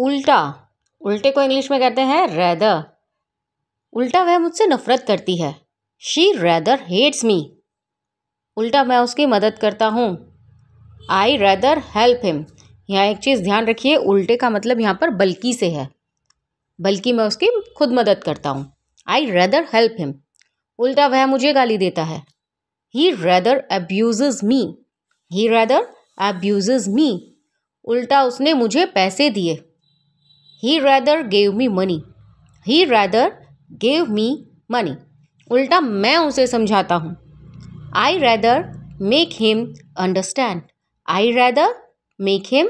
उल्टा उल्टे को इंग्लिश में कहते हैं रैदर उल्टा वह मुझसे नफरत करती है शी रैदर हेट्स मी उल्टा मैं उसकी मदद करता हूँ आई रैदर हेल्प हिम यहाँ एक चीज़ ध्यान रखिए उल्टे का मतलब यहाँ पर बल्कि से है बल्कि मैं उसकी खुद मदद करता हूँ आई रैदर हेल्प हिम उल्टा वह मुझे गाली देता है he rather abuse me he rather abuse me उल्टा उसने मुझे पैसे दिए he rather gave me money he rather gave me money उल्टा मैं उसे समझाता हूँ I rather make him understand I rather make him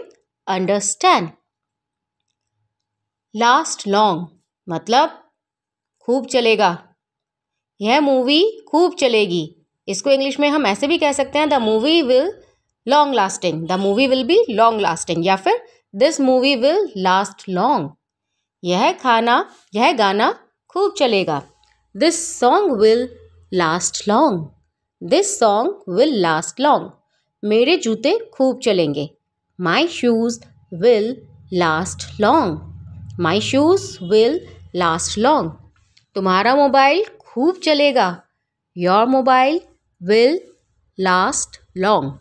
understand last long मतलब खूब चलेगा यह मूवी खूब चलेगी इसको इंग्लिश में हम ऐसे भी कह सकते हैं the movie will long lasting the movie will be long lasting या फिर this movie will last long यह खाना यह गाना खूब चलेगा this song will last long this song will last long मेरे जूते खूब चलेंगे my shoes will last long my shoes will last long तुम्हारा मोबाइल खूब चलेगा your mobile will last long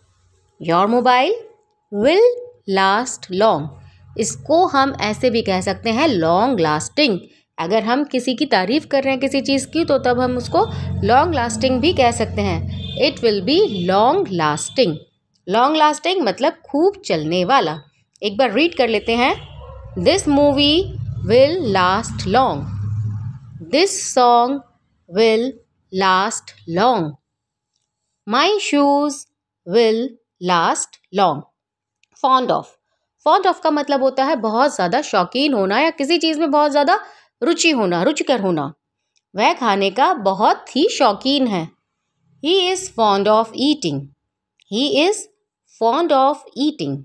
your mobile will last long इसको हम ऐसे भी कह सकते हैं लॉन्ग लास्टिंग अगर हम किसी की तारीफ़ कर रहे हैं किसी चीज़ की तो तब हम उसको लॉन्ग लास्टिंग भी कह सकते हैं it will be long lasting long lasting मतलब खूब चलने वाला एक बार रीड कर लेते हैं this movie will last long this song will last long my shoes will last long fond of fond of का मतलब होता है बहुत ज़्यादा शौकीन होना या किसी चीज़ में बहुत ज़्यादा रुचि होना रुचिकर होना वह खाने का बहुत ही शौकीन है he is fond of eating he is fond of eating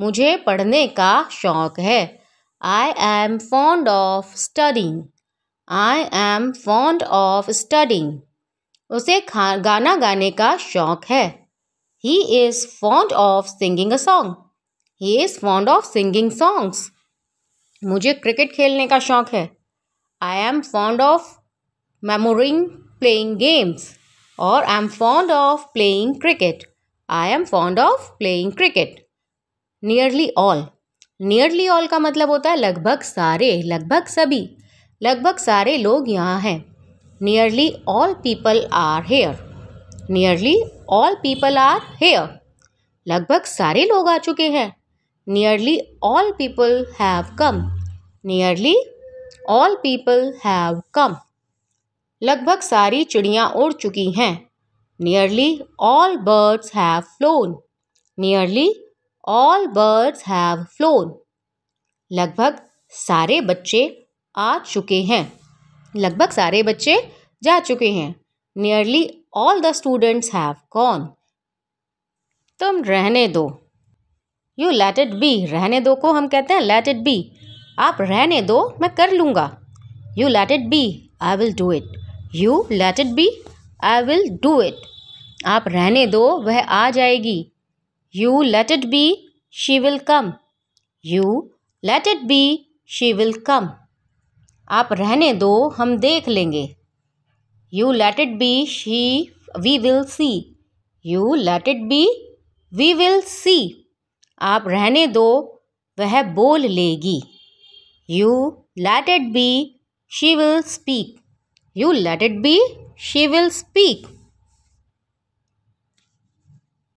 मुझे पढ़ने का शौक है I am fond of studying I am fond of studying उसे खा गाना गाने का शौक है He is fond of singing a song. He is fond of singing songs. मुझे क्रिकेट खेलने का शौक है I am fond of memorising playing games और I am fond of playing cricket I am fond of playing cricket nearly all nearly all का मतलब होता है लगभग सारे लगभग सभी लगभग सारे लोग यहाँ हैं nearly all people are here nearly all people are here लगभग सारे लोग आ चुके हैं nearly all people have come nearly all people have come लगभग सारी चिड़ियाँ उड़ चुकी हैं nearly all birds have flown nearly all birds have flown लगभग सारे बच्चे आ चुके हैं लगभग सारे बच्चे जा चुके हैं nearly all the students have gone तुम रहने दो यू लेट इट बी रहने दो को हम कहते हैं लेट इट बी आप रहने दो मैं कर लूँगा you let it be I will do it you let it be I will do it आप रहने दो वह आ जाएगी you let it be she will come you let it be she will come आप रहने दो हम देख लेंगे you let it be she we will see you let it be we will see आप रहने दो वह बोल लेगी you let it be she will speak you let it be she will speak